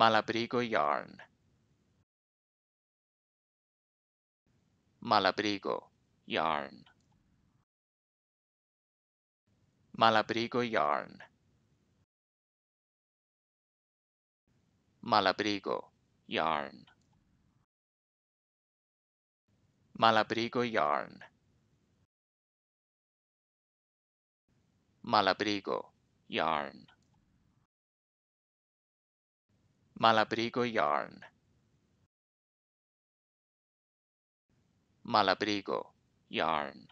Malabrigo yarn. Malabrigo yarn. Malabrigo yarn. Malabrigo yarn. Malabrigo yarn. Malabrigo yarn. Malabrigo yarn. Malabrigo yarn.